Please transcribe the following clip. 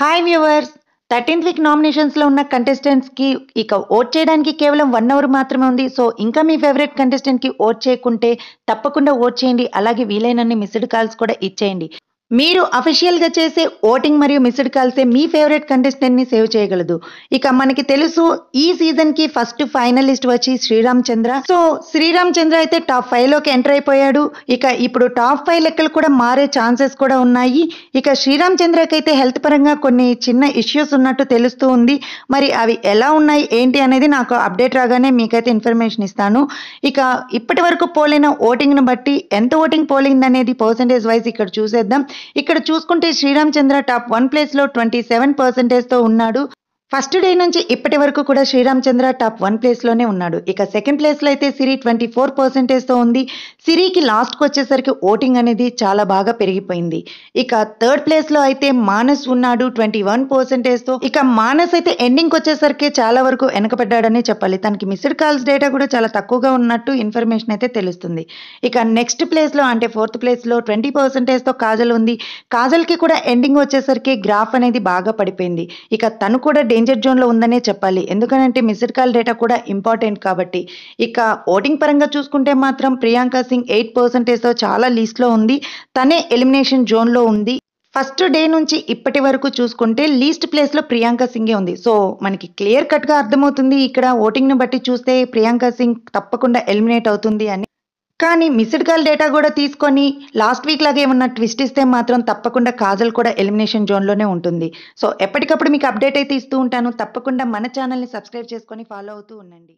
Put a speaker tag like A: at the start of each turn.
A: hi viewers thirteenth week నామినేషన్స్లో ఉన్న కంటెస్టెంట్స్కి ఇక ఓట్ చేయడానికి కేవలం వన్ అవర్ మాత్రమే ఉంది సో ఇంకా మీ ఫేవరెట్ కంటెస్టెంట్కి ఓట్ చేయకుంటే తప్పకుండా ఓట్ చేయండి అలాగే వీలైనన్ని మిస్డ్ కాల్స్ కూడా ఇచ్చేయండి మీరు అఫీషియల్గా చేసే ఓటింగ్ మరియు మిస్డ్ కాల్సే మీ ఫేవరెట్ కంటెస్టెంట్ని సేవ్ చేయగలదు ఇక మనకి తెలుసు ఈ సీజన్కి ఫస్ట్ ఫైనలిస్ట్ వచ్చి శ్రీరామ్ చంద్ర సో శ్రీరామ్ చంద్ర అయితే టాప్ లోకి ఎంటర్ అయిపోయాడు ఇక ఇప్పుడు టాప్ ఫైవ్ లెక్కలు కూడా మారే ఛాన్సెస్ కూడా ఉన్నాయి ఇక శ్రీరామ్ చంద్రకైతే హెల్త్ పరంగా కొన్ని చిన్న ఇష్యూస్ ఉన్నట్టు తెలుస్తూ ఉంది మరి అవి ఎలా ఉన్నాయి ఏంటి అనేది నాకు అప్డేట్ రాగానే మీకైతే ఇన్ఫర్మేషన్ ఇస్తాను ఇక ఇప్పటి వరకు పోలిన ఓటింగ్ను బట్టి ఎంత ఓటింగ్ పోలింగ్ అనేది పర్సంటేజ్ వైజ్ ఇక్కడ చూసేద్దాం ఇక్కడ చూసుకుంటే చంద్ర టాప్ వన్ ప్లేస్ లో ట్వంటీ సెవెన్ తో ఉన్నాడు ఫస్ట్ డే నుంచి ఇప్పటి వరకు కూడా శ్రీరామచంద్ర టాప్ వన్ ప్లేస్లోనే ఉన్నాడు ఇక సెకండ్ ప్లేస్లో అయితే సిరి ట్వంటీ ఫోర్ పర్సెంటేజ్తో ఉంది సిరికి లాస్ట్కి వచ్చేసరికి ఓటింగ్ అనేది చాలా బాగా పెరిగిపోయింది ఇక థర్డ్ ప్లేస్లో అయితే మానస్ ఉన్నాడు ట్వంటీ వన్ పర్సెంటేజ్తో ఇక మానస్ అయితే ఎండింగ్కి వచ్చేసరికి చాలా వరకు వెనకబడ్డాడని చెప్పాలి తనకి మిస్డ్ కాల్స్ డేటా కూడా చాలా తక్కువగా ఉన్నట్టు ఇన్ఫర్మేషన్ అయితే తెలుస్తుంది ఇక నెక్స్ట్ ప్లేస్లో అంటే ఫోర్త్ ప్లేస్లో ట్వంటీ పర్సెంటేజ్తో కాజల్ ఉంది కాజల్కి కూడా ఎండింగ్ వచ్చేసరికి గ్రాఫ్ అనేది బాగా పడిపోయింది ఇక తను కూడా డేంజర్ జోన్లో ఉందనే చెప్పాలి ఎందుకనంటే మిస్డ్ కాల్ డేటా కూడా ఇంపార్టెంట్ కాబట్టి ఇక ఓటింగ్ పరంగా చూసుకుంటే మాత్రం ప్రియాంక సింగ్ ఎయిట్ పర్సెంటేజ్తో చాలా లీస్ట్లో ఉంది తనే ఎలిమినేషన్ జోన్లో ఉంది ఫస్ట్ డే నుంచి ఇప్పటి వరకు చూసుకుంటే లీస్ట్ ప్లేస్లో ప్రియాంక సింగే ఉంది సో మనకి క్లియర్ కట్గా అర్థమవుతుంది ఇక్కడ ఓటింగ్ను బట్టి చూస్తే ప్రియాంక సింగ్ తప్పకుండా ఎలిమినేట్ అవుతుంది అని కానీ మిస్డ్ కాల్ డేటా కూడా తీసుకొని లాస్ట్ వీక్ లాగా ఏమన్నా ట్విస్ట్ ఇస్తే మాత్రం తప్పకుండా కాజల్ కూడా ఎలిమినేషన్ జోన్లోనే ఉంటుంది సో ఎప్పటికప్పుడు మీకు అప్డేట్ అయితే ఇస్తూ ఉంటాను తప్పకుండా మన ఛానల్ని సబ్స్క్రైబ్ చేసుకొని ఫాలో అవుతూ ఉండండి